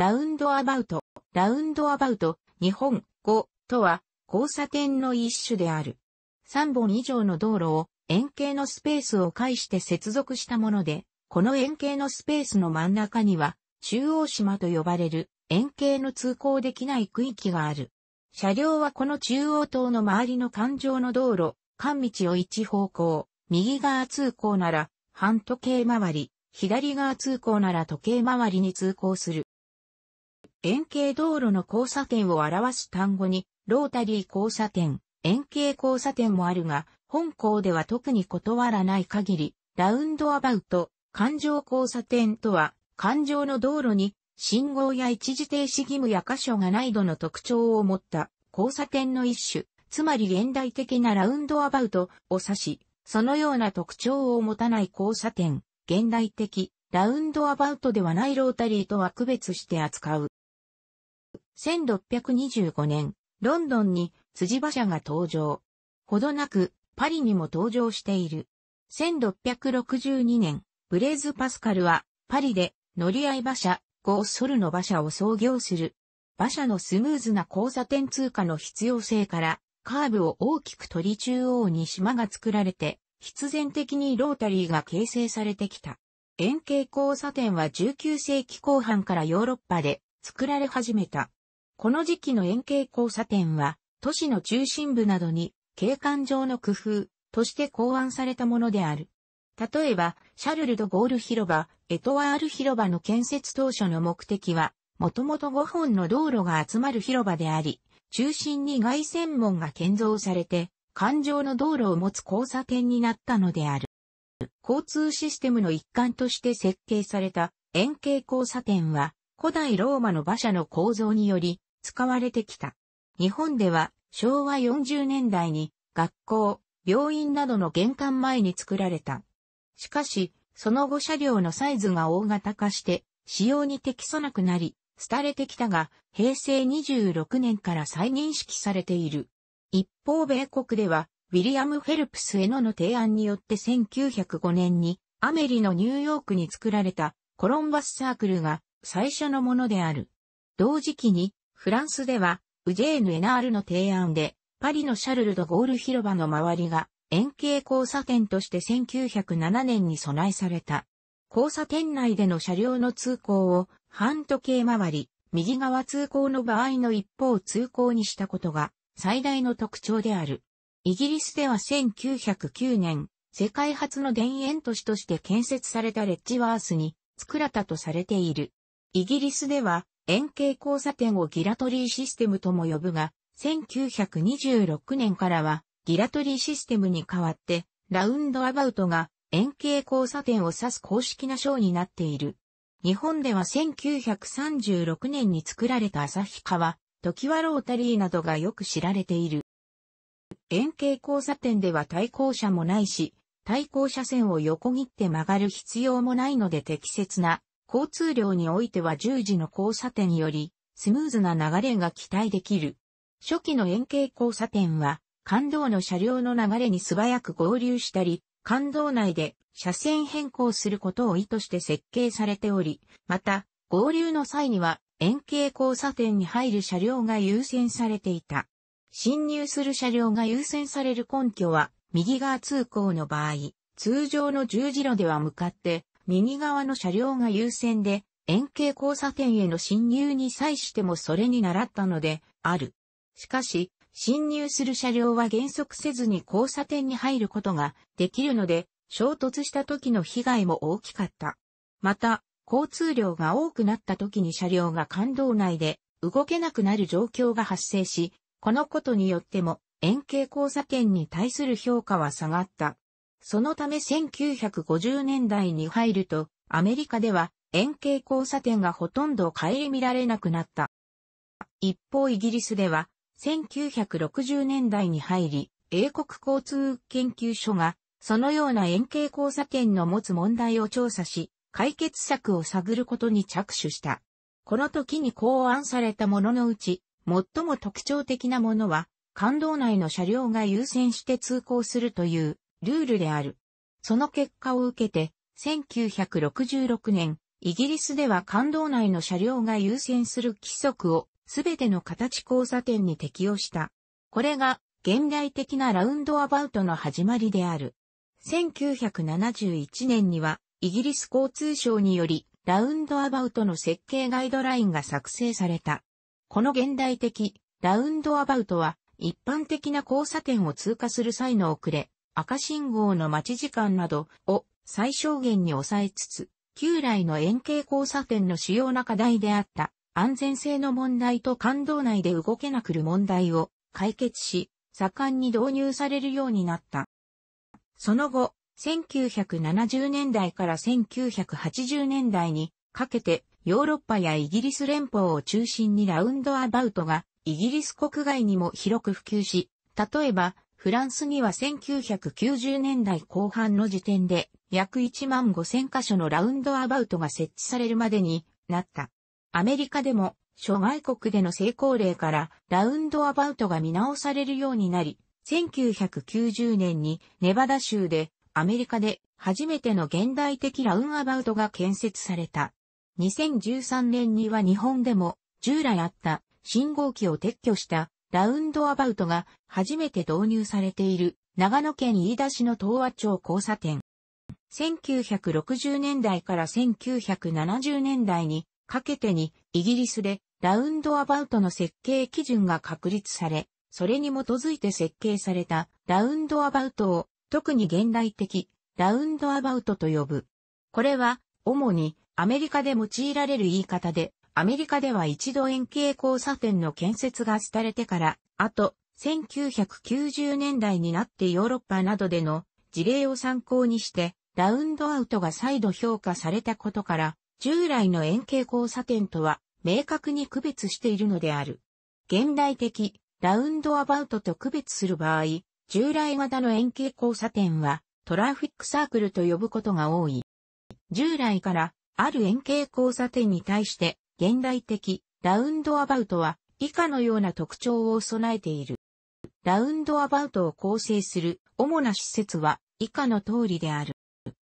ラウンドアバウト、ラウンドアバウト、日本語とは交差点の一種である。3本以上の道路を円形のスペースを介して接続したもので、この円形のスペースの真ん中には中央島と呼ばれる円形の通行できない区域がある。車両はこの中央島の周りの環状の道路、間道を一方向、右側通行なら半時計回り、左側通行なら時計回りに通行する。円形道路の交差点を表す単語に、ロータリー交差点、円形交差点もあるが、本校では特に断らない限り、ラウンドアバウト、環状交差点とは、環状の道路に、信号や一時停止義務や箇所がない度の特徴を持った交差点の一種、つまり現代的なラウンドアバウトを指し、そのような特徴を持たない交差点、現代的、ラウンドアバウトではないロータリーとは区別して扱う。1625年、ロンドンに辻馬車が登場。ほどなく、パリにも登場している。1662年、ブレーズ・パスカルは、パリで乗り合い馬車、ゴーソルの馬車を創業する。馬車のスムーズな交差点通過の必要性から、カーブを大きく取り中央に島が作られて、必然的にロータリーが形成されてきた。円形交差点は19世紀後半からヨーロッパで作られ始めた。この時期の円形交差点は、都市の中心部などに、景観上の工夫として考案されたものである。例えば、シャルル・ド・ゴール広場、エトワール広場の建設当初の目的は、もともと5本の道路が集まる広場であり、中心に外線門が建造されて、環状の道路を持つ交差点になったのである。交通システムの一環として設計された円形交差点は、古代ローマの馬車の構造により、使われてきた。日本では昭和40年代に学校、病院などの玄関前に作られた。しかし、その後車両のサイズが大型化して使用に適さなくなり、廃れてきたが、平成26年から再認識されている。一方米国では、ウィリアム・フェルプス・エノの提案によって1905年に、アメリのニューヨークに作られたコロンバスサークルが最初のものである。同時期にフランスでは、ウジェーヌ・エナールの提案で、パリのシャルル・ド・ゴール広場の周りが円形交差点として1907年に備えされた。交差点内での車両の通行を半時計回り、右側通行の場合の一方通行にしたことが最大の特徴である。イギリスでは1909年、世界初の田園都市として建設されたレッジワースに作らたとされている。イギリスでは円形交差点をギラトリーシステムとも呼ぶが、1926年からはギラトリーシステムに代わって、ラウンドアバウトが円形交差点を指す公式な章になっている。日本では1936年に作られた旭川、時はロータリーなどがよく知られている。円形交差点では対向車もないし、対向車線を横切って曲がる必要もないので適切な交通量においては十字の交差点よりスムーズな流れが期待できる。初期の円形交差点は、感動の車両の流れに素早く合流したり、感動内で車線変更することを意図して設計されており、また、合流の際には円形交差点に入る車両が優先されていた。進入する車両が優先される根拠は、右側通行の場合、通常の十字路では向かって右側の車両が優先で、円形交差点への侵入に際してもそれに倣ったので、ある。しかし、侵入する車両は減速せずに交差点に入ることができるので、衝突した時の被害も大きかった。また、交通量が多くなった時に車両が感動内で動けなくなる状況が発生し、このことによっても円形交差点に対する評価は下がった。そのため1950年代に入ると、アメリカでは円形交差点がほとんど顧みられなくなった。一方イギリスでは、1960年代に入り、英国交通研究所が、そのような円形交差点の持つ問題を調査し、解決策を探ることに着手した。この時に考案されたもののうち、最も特徴的なものは、感動内の車両が優先して通行するというルールである。その結果を受けて、1966年、イギリスでは感動内の車両が優先する規則をすべての形交差点に適用した。これが現代的なラウンドアバウトの始まりである。1971年にはイギリス交通省によりラウンドアバウトの設計ガイドラインが作成された。この現代的ラウンドアバウトは一般的な交差点を通過する際の遅れ、赤信号の待ち時間などを最小限に抑えつつ、旧来の円形交差点の主要な課題であった安全性の問題と感動内で動けなくる問題を解決し、盛んに導入されるようになった。その後、1970年代から1980年代にかけてヨーロッパやイギリス連邦を中心にラウンドアバウトがイギリス国外にも広く普及し、例えばフランスには1990年代後半の時点で約1万5000カ所のラウンドアバウトが設置されるまでになった。アメリカでも諸外国での成功例からラウンドアバウトが見直されるようになり、1990年にネバダ州でアメリカで初めての現代的ラウンアバウトが建設された。2013年には日本でも従来あった信号機を撤去したラウンドアバウトが初めて導入されている長野県飯田市の東和町交差点。1960年代から1970年代にかけてにイギリスでラウンドアバウトの設計基準が確立され、それに基づいて設計されたラウンドアバウトを特に現代的ラウンドアバウトと呼ぶ。これは主にアメリカで用いられる言い方でアメリカでは一度円形交差点の建設が廃れてから、あと、1990年代になってヨーロッパなどでの事例を参考にして、ラウンドアウトが再度評価されたことから、従来の円形交差点とは明確に区別しているのである。現代的、ラウンドアバウトと区別する場合、従来型の円形交差点はトラフィックサークルと呼ぶことが多い。従来からある円形交差点に対して現代的ラウンドアバウトは以下のような特徴を備えている。ラウンドアバウトを構成する主な施設は以下の通りである。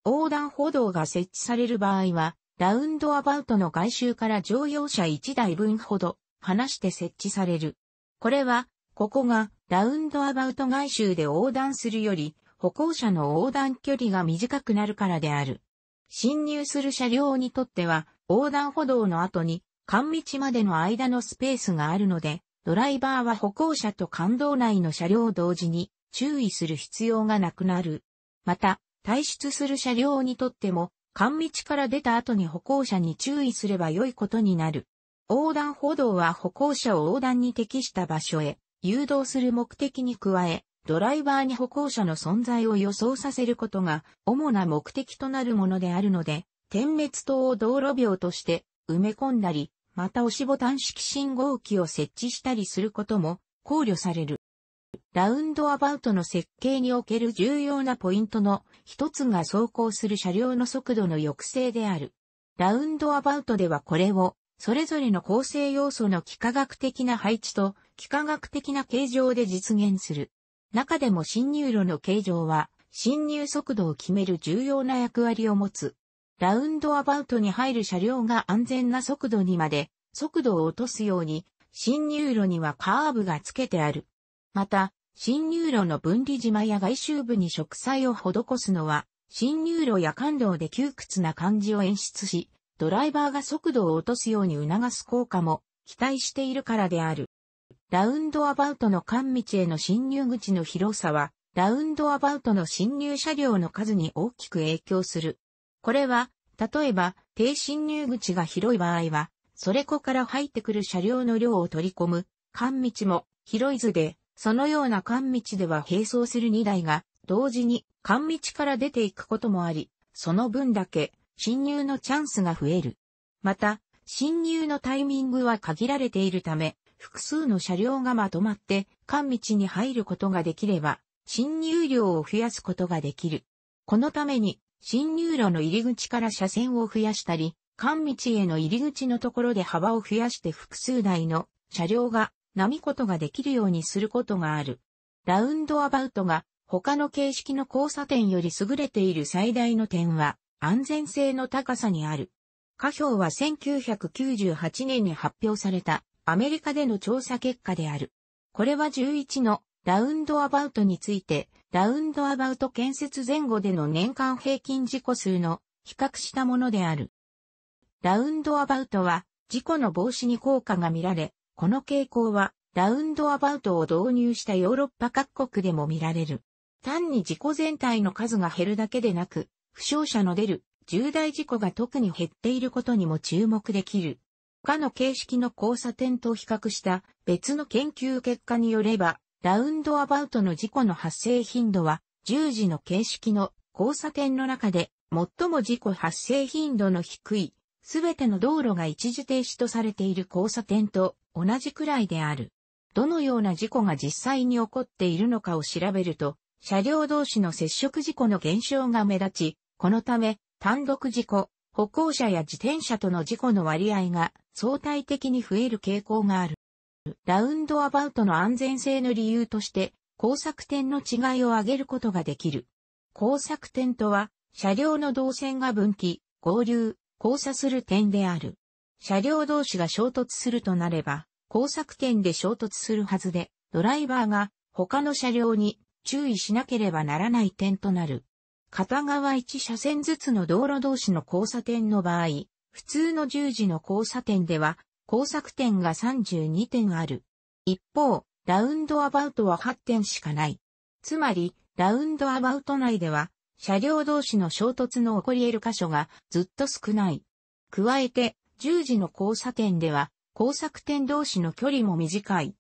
横断歩道が設置される場合は、ラウンドアバウトの外周から乗用車1台分ほど離して設置される。これは、ここがラウンドアバウト外周で横断するより歩行者の横断距離が短くなるからである。侵入する車両にとっては横断歩道の後に間道までの間のスペースがあるので、ドライバーは歩行者と感道内の車両同時に注意する必要がなくなる。また、退出する車両にとっても、間道から出た後に歩行者に注意すれば良いことになる。横断歩道は歩行者を横断に適した場所へ誘導する目的に加え、ドライバーに歩行者の存在を予想させることが主な目的となるものであるので、点滅灯を道路病として埋め込んだり、また押しボタン式信号機を設置したりすることも考慮される。ラウンドアバウトの設計における重要なポイントの一つが走行する車両の速度の抑制である。ラウンドアバウトではこれをそれぞれの構成要素の幾何学的な配置と幾何学的な形状で実現する。中でも侵入路の形状は侵入速度を決める重要な役割を持つ。ラウンドアバウトに入る車両が安全な速度にまで速度を落とすように、進入路にはカーブがつけてある。また、進入路の分離島や外周部に植栽を施すのは、進入路や感動で窮屈な感じを演出し、ドライバーが速度を落とすように促す効果も期待しているからである。ラウンドアバウトの間道への進入口の広さは、ラウンドアバウトの進入車両の数に大きく影響する。これは、例えば、低侵入口が広い場合は、それこから入ってくる車両の量を取り込む、間道も広い図で、そのような間道では並走する2台が、同時に間道から出ていくこともあり、その分だけ侵入のチャンスが増える。また、侵入のタイミングは限られているため、複数の車両がまとまって間道に入ることができれば、侵入量を増やすことができる。このために、進入路の入り口から車線を増やしたり、間道への入り口のところで幅を増やして複数台の車両が並ことができるようにすることがある。ラウンドアバウトが他の形式の交差点より優れている最大の点は安全性の高さにある。下表は1998年に発表されたアメリカでの調査結果である。これは11のラウンドアバウトについてラウンドアバウト建設前後での年間平均事故数の比較したものである。ラウンドアバウトは事故の防止に効果が見られ、この傾向はラウンドアバウトを導入したヨーロッパ各国でも見られる。単に事故全体の数が減るだけでなく、負傷者の出る重大事故が特に減っていることにも注目できる。他の形式の交差点と比較した別の研究結果によれば、ラウンドアバウトの事故の発生頻度は、十字の形式の交差点の中で、最も事故発生頻度の低い、すべての道路が一時停止とされている交差点と同じくらいである。どのような事故が実際に起こっているのかを調べると、車両同士の接触事故の減少が目立ち、このため、単独事故、歩行者や自転車との事故の割合が相対的に増える傾向がある。ラウンドアバウトの安全性の理由として、工作点の違いを挙げることができる。工作点とは、車両の動線が分岐、合流、交差する点である。車両同士が衝突するとなれば、工作点で衝突するはずで、ドライバーが他の車両に注意しなければならない点となる。片側1車線ずつの道路同士の交差点の場合、普通の十字の交差点では、工作点が32点ある。一方、ラウンドアバウトは8点しかない。つまり、ラウンドアバウト内では、車両同士の衝突の起こり得る箇所がずっと少ない。加えて、十字の交差点では、交差点同士の距離も短い。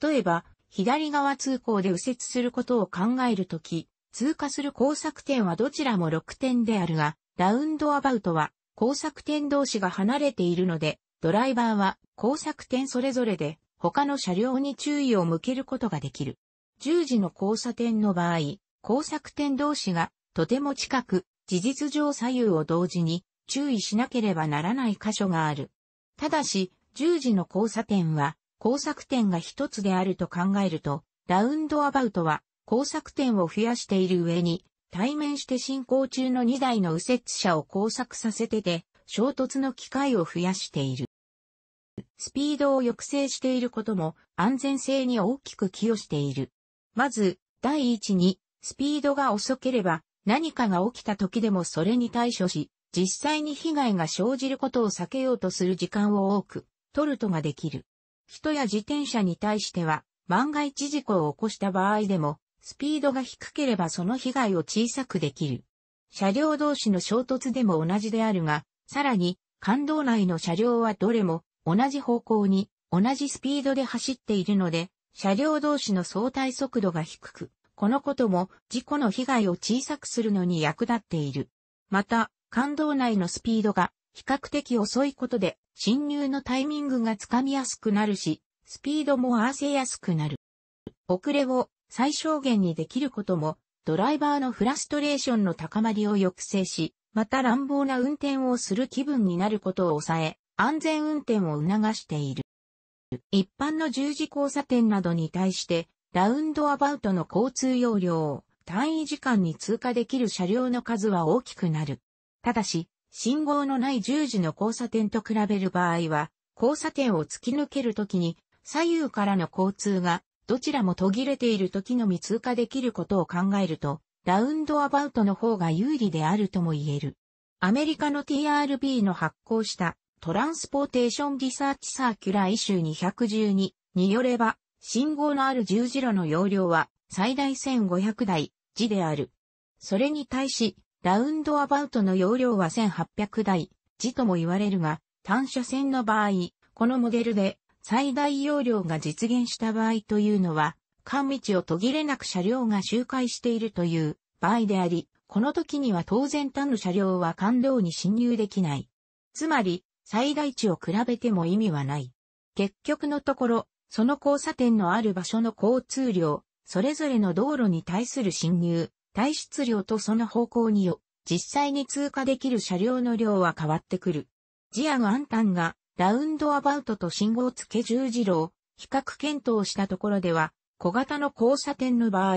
例えば、左側通行で右折することを考えるとき、通過する交差点はどちらも6点であるが、ラウンドアバウトは交差点同士が離れているので、ドライバーは工作点それぞれで他の車両に注意を向けることができる。十字の交差点の場合、交差点同士がとても近く、事実上左右を同時に注意しなければならない箇所がある。ただし、十字の交差点は交差点が一つであると考えると、ラウンドアバウトは交差点を増やしている上に、対面して進行中の2台の右折車を交錯させてて、衝突の機会を増やしている。スピードを抑制していることも安全性に大きく寄与している。まず、第一に、スピードが遅ければ何かが起きた時でもそれに対処し、実際に被害が生じることを避けようとする時間を多く、取るとができる。人や自転車に対しては、万が一事故を起こした場合でも、スピードが低ければその被害を小さくできる。車両同士の衝突でも同じであるが、さらに、感動内の車両はどれも同じ方向に同じスピードで走っているので、車両同士の相対速度が低く、このことも事故の被害を小さくするのに役立っている。また、感動内のスピードが比較的遅いことで、侵入のタイミングがつかみやすくなるし、スピードも合わせやすくなる。遅れを最小限にできることも、ドライバーのフラストレーションの高まりを抑制し、また乱暴な運転をする気分になることを抑え、安全運転を促している。一般の十字交差点などに対して、ラウンドアバウトの交通要領を単位時間に通過できる車両の数は大きくなる。ただし、信号のない十字の交差点と比べる場合は、交差点を突き抜けるときに、左右からの交通がどちらも途切れている時のみ通過できることを考えると、ラウンドアバウトの方が有利であるとも言える。アメリカの TRB の発行したトランスポーテーションリサーチサーキュラーイシュー212によれば、信号のある十字路の容量は最大1500台字である。それに対し、ラウンドアバウトの容量は1800台字とも言われるが、単車線の場合、このモデルで最大容量が実現した場合というのは、間道を途切れなく車両が周回しているという場合であり、この時には当然他の車両は間道に侵入できない。つまり、最大値を比べても意味はない。結局のところ、その交差点のある場所の交通量、それぞれの道路に対する侵入、体出量とその方向によ、実際に通過できる車両の量は変わってくる。ジアグ・アンタンが、ラウンドアバウトと信号付け十字路を比較検討したところでは、小型の交差点の場合、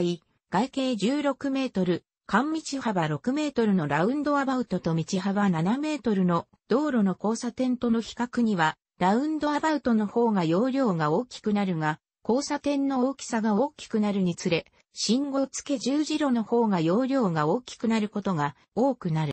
外径16メートル、間道幅6メートルのラウンドアバウトと道幅7メートルの道路の交差点との比較には、ラウンドアバウトの方が容量が大きくなるが、交差点の大きさが大きくなるにつれ、信号付け十字路の方が容量が大きくなることが多くなる。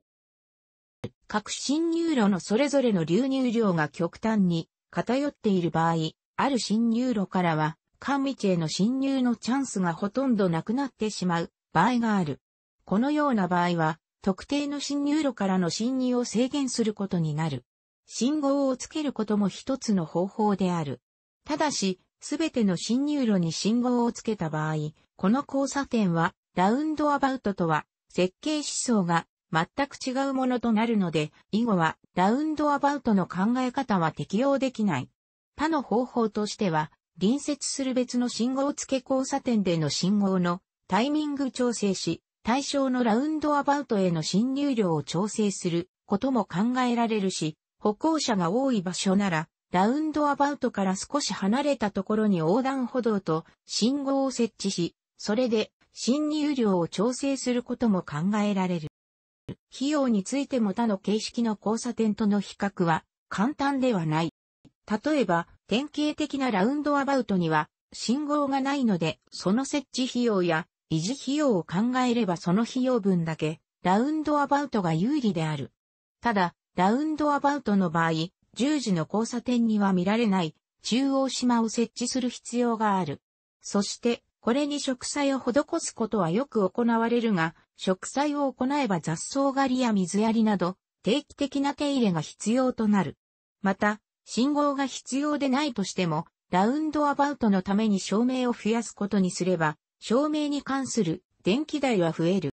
各進入路のそれぞれの流入量が極端に偏っている場合、ある進入路からは官道への侵入のチャンスがほとんどなくなってしまう場合がある。このような場合は、特定の侵入路からの侵入を制限することになる。信号をつけることも一つの方法である。ただし、すべての侵入路に信号をつけた場合、この交差点は、ラウンドアバウトとは、設計思想が全く違うものとなるので、以後はラウンドアバウトの考え方は適用できない。他の方法としては、隣接する別の信号付け交差点での信号のタイミング調整し、対象のラウンドアバウトへの進入量を調整することも考えられるし、歩行者が多い場所なら、ラウンドアバウトから少し離れたところに横断歩道と信号を設置し、それで進入量を調整することも考えられる。費用についても他の形式の交差点との比較は簡単ではない。例えば、典型的なラウンドアバウトには信号がないので、その設置費用や維持費用を考えればその費用分だけ、ラウンドアバウトが有利である。ただ、ラウンドアバウトの場合、十字の交差点には見られない中央島を設置する必要がある。そして、これに植栽を施すことはよく行われるが、植栽を行えば雑草狩りや水やりなど、定期的な手入れが必要となる。また、信号が必要でないとしても、ラウンドアバウトのために照明を増やすことにすれば、照明に関する電気代は増える。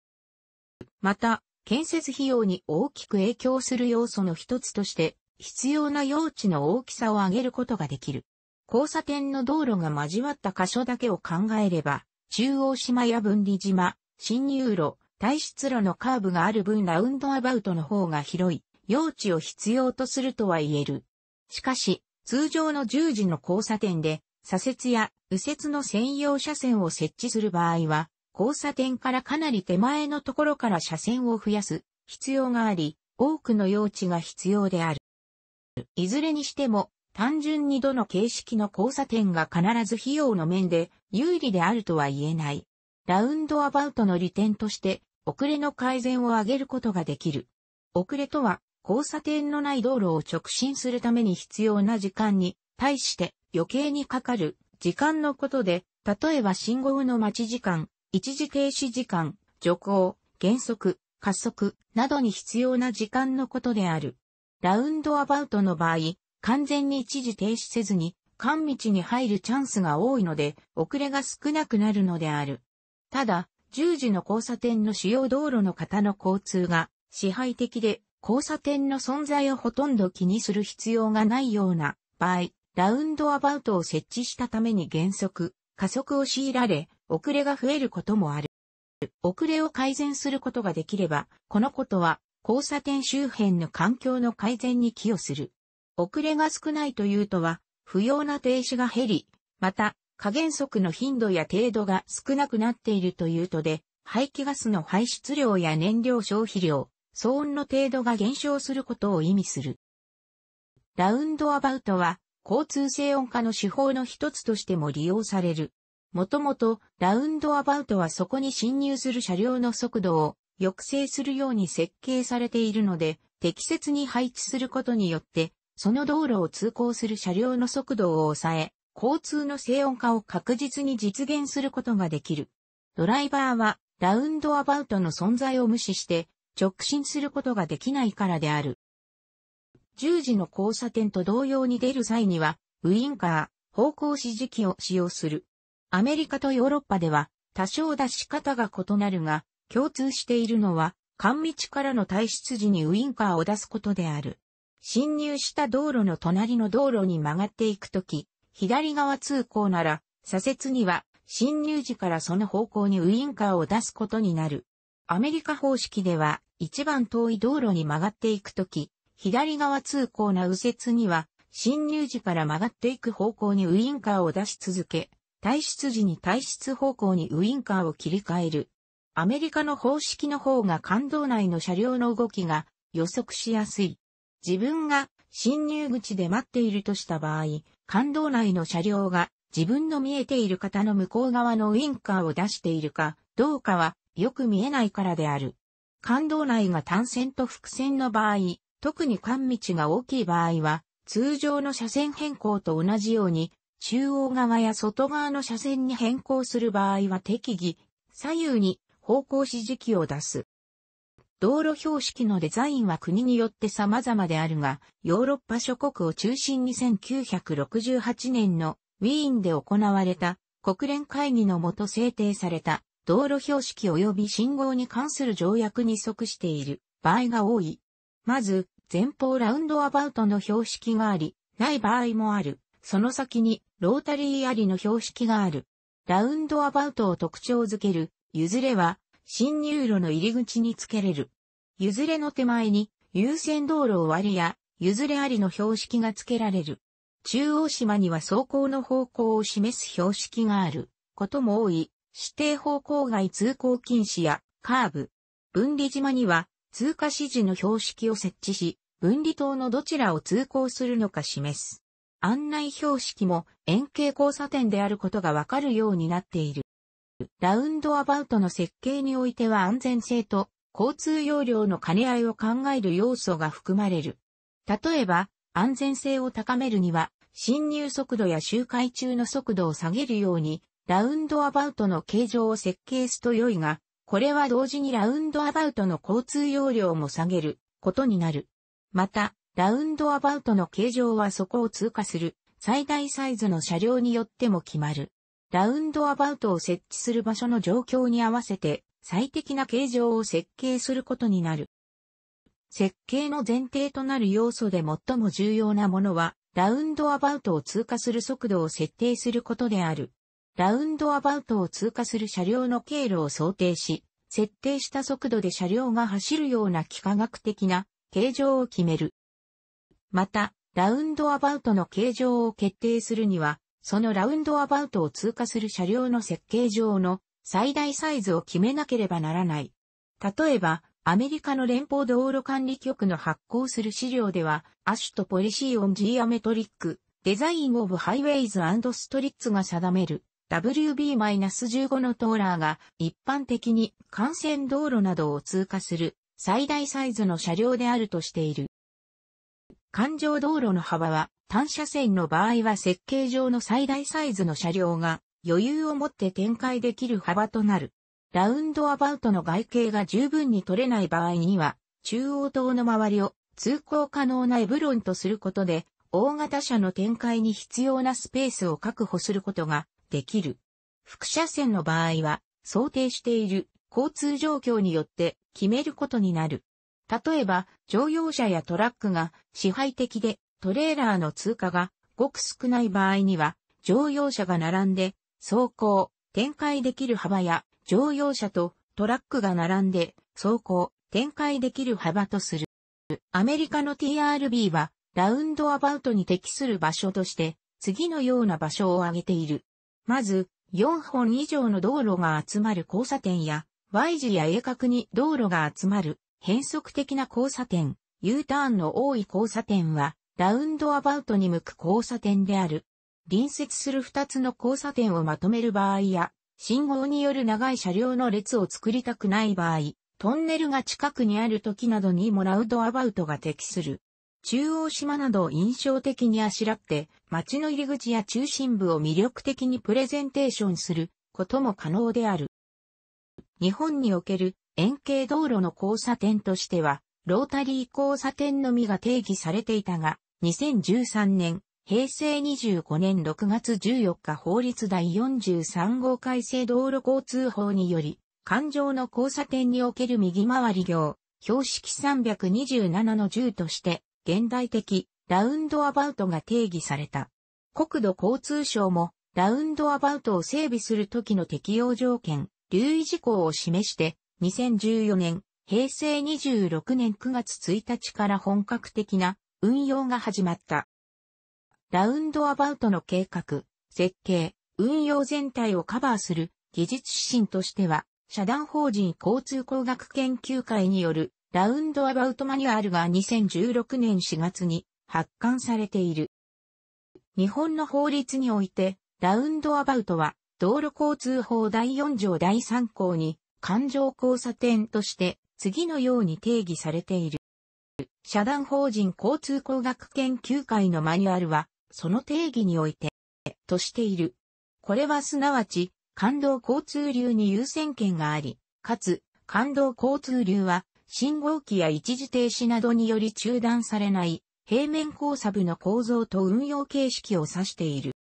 また、建設費用に大きく影響する要素の一つとして、必要な用地の大きさを上げることができる。交差点の道路が交わった箇所だけを考えれば、中央島や分離島、新入路、退出路のカーブがある分ラウンドアバウトの方が広い、用地を必要とするとは言える。しかし、通常の十字の交差点で、左折や右折の専用車線を設置する場合は、交差点からかなり手前のところから車線を増やす必要があり、多くの用地が必要である。いずれにしても、単純にどの形式の交差点が必ず費用の面で有利であるとは言えない。ラウンドアバウトの利点として、遅れの改善を上げることができる。遅れとは、交差点のない道路を直進するために必要な時間に対して余計にかかる時間のことで、例えば信号の待ち時間、一時停止時間、徐行、減速、加速などに必要な時間のことである。ラウンドアバウトの場合、完全に一時停止せずに、間道に入るチャンスが多いので、遅れが少なくなるのである。ただ、十字の交差点の主要道路の方の交通が支配的で交差点の存在をほとんど気にする必要がないような場合、ラウンドアバウトを設置したために減速、加速を強いられ、遅れが増えることもある。遅れを改善することができれば、このことは交差点周辺の環境の改善に寄与する。遅れが少ないというとは、不要な停止が減り、また、加減速の頻度や程度が少なくなっているというとで、排気ガスの排出量や燃料消費量、騒音の程度が減少することを意味する。ラウンドアバウトは、交通静音化の手法の一つとしても利用される。もともと、ラウンドアバウトはそこに侵入する車両の速度を抑制するように設計されているので、適切に配置することによって、その道路を通行する車両の速度を抑え、交通の静音化を確実に実現することができる。ドライバーは、ラウンドアバウトの存在を無視して、直進することができないからである。十字の交差点と同様に出る際には、ウインカー、方向指示器を使用する。アメリカとヨーロッパでは、多少出し方が異なるが、共通しているのは、間道からの退出時にウインカーを出すことである。侵入した道路の隣の道路に曲がっていくとき、左側通行なら、左折には、侵入時からその方向にウインカーを出すことになる。アメリカ方式では、一番遠い道路に曲がっていくとき、左側通行な右折には、進入時から曲がっていく方向にウインカーを出し続け、退出時に退出方向にウインカーを切り替える。アメリカの方式の方が感動内の車両の動きが予測しやすい。自分が進入口で待っているとした場合、感動内の車両が自分の見えている方の向こう側のウインカーを出しているかどうかはよく見えないからである。感動内が単線と複線の場合、特に間道が大きい場合は、通常の車線変更と同じように、中央側や外側の車線に変更する場合は適宜、左右に方向指示器を出す。道路標識のデザインは国によって様々であるが、ヨーロッパ諸国を中心に1968年のウィーンで行われた国連会議のもと制定された道路標識及び信号に関する条約に即している場合が多い。まず、前方ラウンドアバウトの標識があり、ない場合もある。その先にロータリーありの標識がある。ラウンドアバウトを特徴づける、譲れは、進入路の入り口につけれる。譲れの手前に、優先道路を割りや、譲れありの標識がつけられる。中央島には走行の方向を示す標識があることも多い。指定方向外通行禁止やカーブ、分離島には通過指示の標識を設置し、分離島のどちらを通行するのか示す。案内標識も円形交差点であることがわかるようになっている。ラウンドアバウトの設計においては安全性と交通要領の兼ね合いを考える要素が含まれる。例えば、安全性を高めるには、進入速度や周回中の速度を下げるようにラウンドアバウトの形状を設計すと良いが、これは同時にラウンドアバウトの交通容量も下げることになる。また、ラウンドアバウトの形状はそこを通過する最大サイズの車両によっても決まる。ラウンドアバウトを設置する場所の状況に合わせて最適な形状を設計することになる。設計の前提となる要素で最も重要なものは、ラウンドアバウトを通過する速度を設定することである。ラウンドアバウトを通過する車両の経路を想定し、設定した速度で車両が走るような幾何学的な形状を決める。また、ラウンドアバウトの形状を決定するには、そのラウンドアバウトを通過する車両の設計上の最大サイズを決めなければならない。例えば、アメリカの連邦道路管理局の発行する資料では、アシュとポリシーオンジーアメトリック、デザインオブハイウェイズストリッツが定める WB-15 のトーラーが一般的に幹線道路などを通過する最大サイズの車両であるとしている。環状道路の幅は単車線の場合は設計上の最大サイズの車両が余裕を持って展開できる幅となる。ラウンドアバウトの外形が十分に取れない場合には中央塔の周りを通行可能なエブロンとすることで大型車の展開に必要なスペースを確保することができる。副車線の場合は、想定している交通状況によって決めることになる。例えば、乗用車やトラックが支配的でトレーラーの通過がごく少ない場合には、乗用車が並んで走行、展開できる幅や乗用車とトラックが並んで走行、展開できる幅とする。アメリカの TRB はラウンドアバウトに適する場所として次のような場所を挙げている。まず、4本以上の道路が集まる交差点や、Y 字や鋭角に道路が集まる変則的な交差点、U ターンの多い交差点は、ラウンドアバウトに向く交差点である。隣接する2つの交差点をまとめる場合や、信号による長い車両の列を作りたくない場合、トンネルが近くにある時などにもラウンドアバウトが適する。中央島などを印象的にあしらって、街の入り口や中心部を魅力的にプレゼンテーションすることも可能である。日本における円形道路の交差点としては、ロータリー交差点のみが定義されていたが、2013年、平成25年6月14日法律第43号改正道路交通法により、環状の交差点における右回り行、標識327の10として、現代的ラウンドアバウトが定義された。国土交通省もラウンドアバウトを整備するときの適用条件、留意事項を示して2014年、平成26年9月1日から本格的な運用が始まった。ラウンドアバウトの計画、設計、運用全体をカバーする技術指針としては、社団法人交通工学研究会によるラウンドアバウトマニュアルが2016年4月に発刊されている。日本の法律において、ラウンドアバウトは、道路交通法第4条第3項に、環状交差点として、次のように定義されている。社団法人交通工学研究会のマニュアルは、その定義において、としている。これはすなわち、感動交通流に優先権があり、かつ、感動交通流は、信号機や一時停止などにより中断されない平面交差部の構造と運用形式を指している。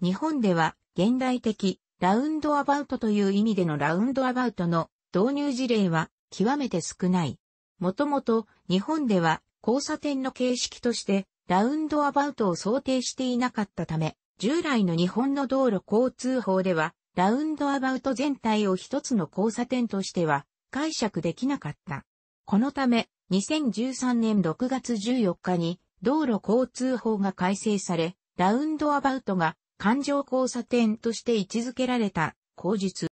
日本では現代的ラウンドアバウトという意味でのラウンドアバウトの導入事例は極めて少ない。もともと日本では交差点の形式としてラウンドアバウトを想定していなかったため、従来の日本の道路交通法ではラウンドアバウト全体を一つの交差点としては解釈できなかった。このため、2013年6月14日に道路交通法が改正され、ラウンドアバウトが環状交差点として位置づけられた口述。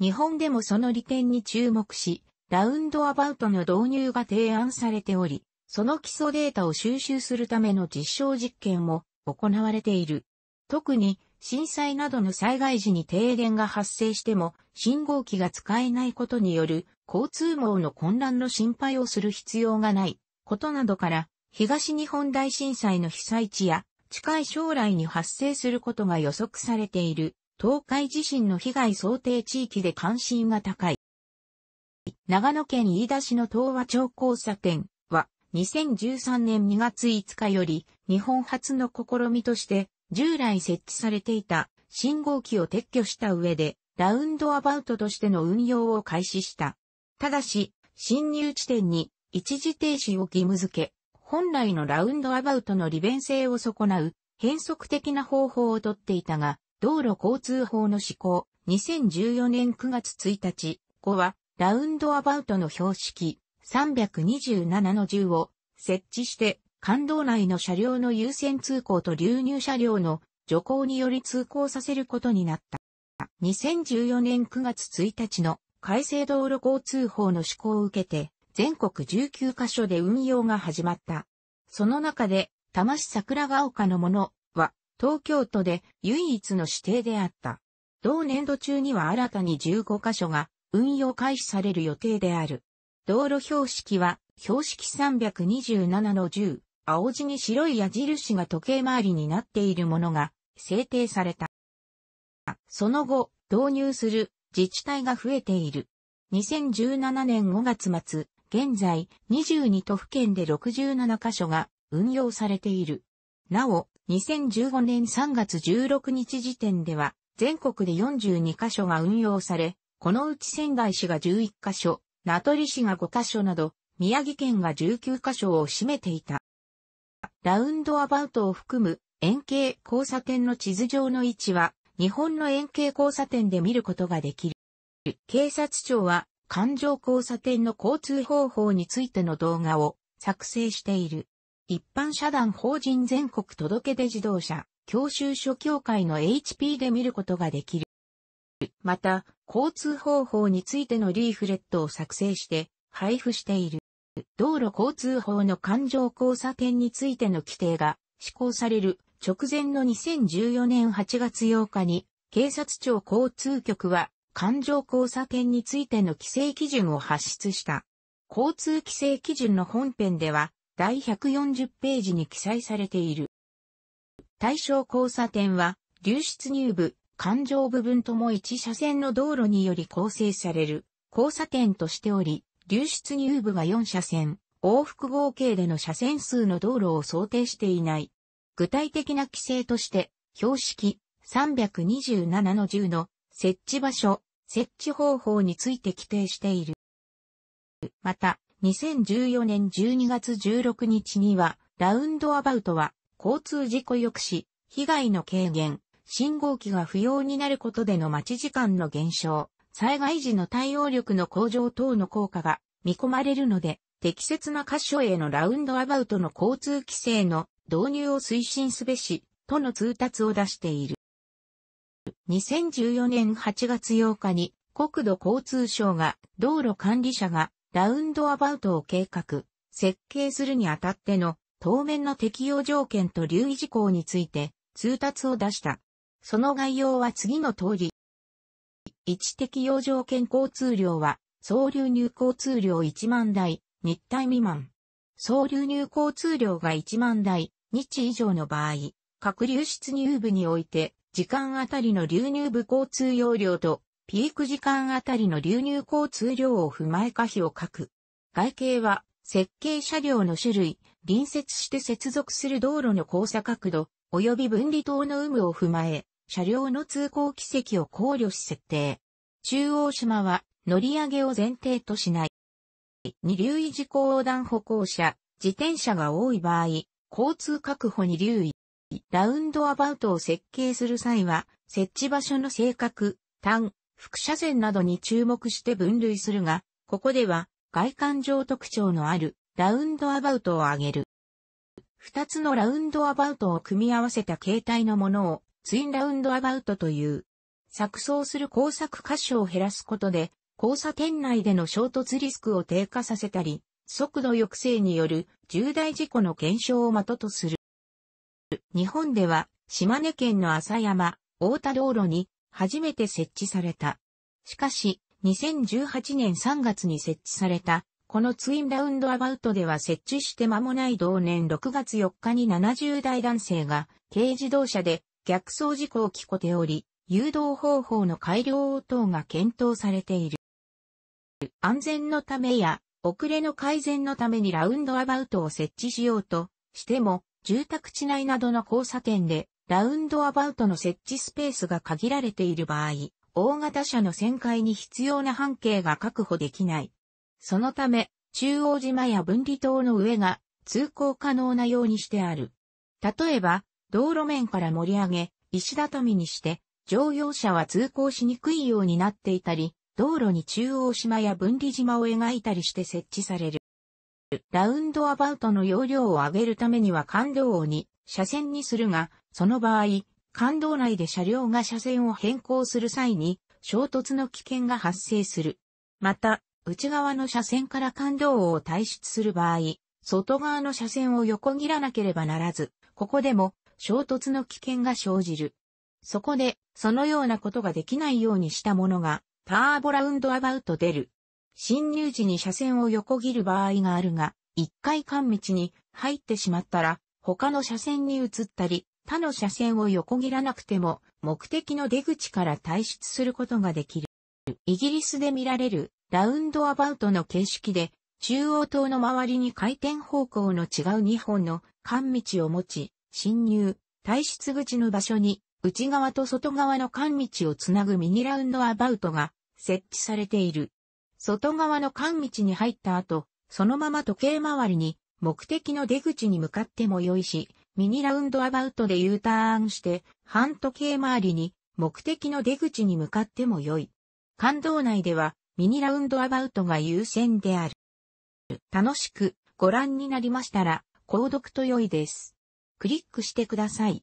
日本でもその利点に注目し、ラウンドアバウトの導入が提案されており、その基礎データを収集するための実証実験も行われている。特に震災などの災害時に停電が発生しても信号機が使えないことによる交通網の混乱の心配をする必要がないことなどから東日本大震災の被災地や近い将来に発生することが予測されている東海地震の被害想定地域で関心が高い。長野県飯田市の東和町交差点は2013年2月5日より日本初の試みとして従来設置されていた信号機を撤去した上で、ラウンドアバウトとしての運用を開始した。ただし、進入地点に一時停止を義務付け、本来のラウンドアバウトの利便性を損なう変則的な方法をとっていたが、道路交通法の施行、2014年9月1日後は、ラウンドアバウトの標識327の10を設置して感動内の車両の優先通行と流入車両の徐行により通行させることになった。2014年9月1日の改正道路交通法の施行を受けて、全国19カ所で運用が始まった。その中で、多摩市桜ヶ丘のものは、東京都で唯一の指定であった。同年度中には新たに15カ所が運用開始される予定である。道路標識は、標識327の10、青地に白い矢印が時計回りになっているものが制定された。その後、導入する自治体が増えている。2017年5月末、現在22都府県で67カ所が運用されている。なお、2015年3月16日時点では、全国で42カ所が運用され、このうち仙台市が11カ所、名取市が5カ所など、宮城県が19カ所を占めていた。ラウンドアバウトを含む円形交差点の地図上の位置は、日本の円形交差点で見ることができる。警察庁は、環状交差点の交通方法についての動画を作成している。一般社団法人全国届出自動車、教習所協会の HP で見ることができる。また、交通方法についてのリーフレットを作成して配布している。道路交通法の環状交差点についての規定が施行される直前の2014年8月8日に警察庁交通局は環状交差点についての規制基準を発出した。交通規制基準の本編では第140ページに記載されている。対象交差点は流出入部、環状部分とも1車線の道路により構成される交差点としており、流出入部は4車線、往復合計での車線数の道路を想定していない。具体的な規制として、標識327の10の設置場所、設置方法について規定している。また、2014年12月16日には、ラウンドアバウトは、交通事故抑止、被害の軽減、信号機が不要になることでの待ち時間の減少、災害時の対応力の向上等の効果が見込まれるので、適切な箇所へのラウンドアバウトの交通規制の導入を推進すべし、との通達を出している。2014年8月8日に国土交通省が道路管理者がラウンドアバウトを計画、設計するにあたっての当面の適用条件と留意事項について通達を出した。その概要は次の通り、位置用条件交通量は、総流入交通量1万台、日体未満。総流入交通量が1万台、日以上の場合、各流出入部において、時間あたりの流入部交通容量と、ピーク時間あたりの流入交通量を踏まえ可否を書く。外形は、設計車両の種類、隣接して接続する道路の交差角度、及び分離等の有無を踏まえ、車両の通行軌跡を考慮し設定。中央島は乗り上げを前提としない。二流意事項横断歩行者、自転車が多い場合、交通確保に留意。ラウンドアバウトを設計する際は、設置場所の正確、単、副車線などに注目して分類するが、ここでは外観上特徴のあるラウンドアバウトを挙げる。二つのラウンドアバウトを組み合わせた形態のものをツインラウンドアバウトという。錯綜する工作箇所を減らすことで、交差点内での衝突リスクを低下させたり、速度抑制による重大事故の検証を的とする。日本では、島根県の浅山、大田道路に初めて設置された。しかし、2018年3月に設置された、このツインラウンドアバウトでは設置して間もない同年6月4日に70代男性が軽自動車で逆走事故を聞こており、誘導方法の改良等が検討されている。安全のためや、遅れの改善のためにラウンドアバウトを設置しようとしても、住宅地内などの交差点で、ラウンドアバウトの設置スペースが限られている場合、大型車の旋回に必要な半径が確保できない。そのため、中央島や分離島の上が通行可能なようにしてある。例えば、道路面から盛り上げ、石畳にして、乗用車は通行しにくいようになっていたり、道路に中央島や分離島を描いたりして設置される。ラウンドアバウトの容量を上げるためには感動をに、車線にするが、その場合、感動内で車両が車線を変更する際に衝突の危険が発生する。また、内側の車線から動道を退出する場合、外側の車線を横切らなければならず、ここでも衝突の危険が生じる。そこで、そのようなことができないようにしたものが、ターボラウンドアバウト出る。侵入時に車線を横切る場合があるが、一回間道に入ってしまったら、他の車線に移ったり、他の車線を横切らなくても、目的の出口から退出することができる。イギリスで見られる、ラウンドアバウトの形式で、中央島の周りに回転方向の違う2本の間道を持ち、侵入、退出口の場所に、内側と外側の間道をつなぐミニラウンドアバウトが設置されている。外側の間道に入った後、そのまま時計回りに目的の出口に向かっても良いし、ミニラウンドアバウトで U ターンして半時計回りに目的の出口に向かっても良い。感動内ではミニラウンドアバウトが優先である。楽しくご覧になりましたら、購読と良いです。クリックしてください。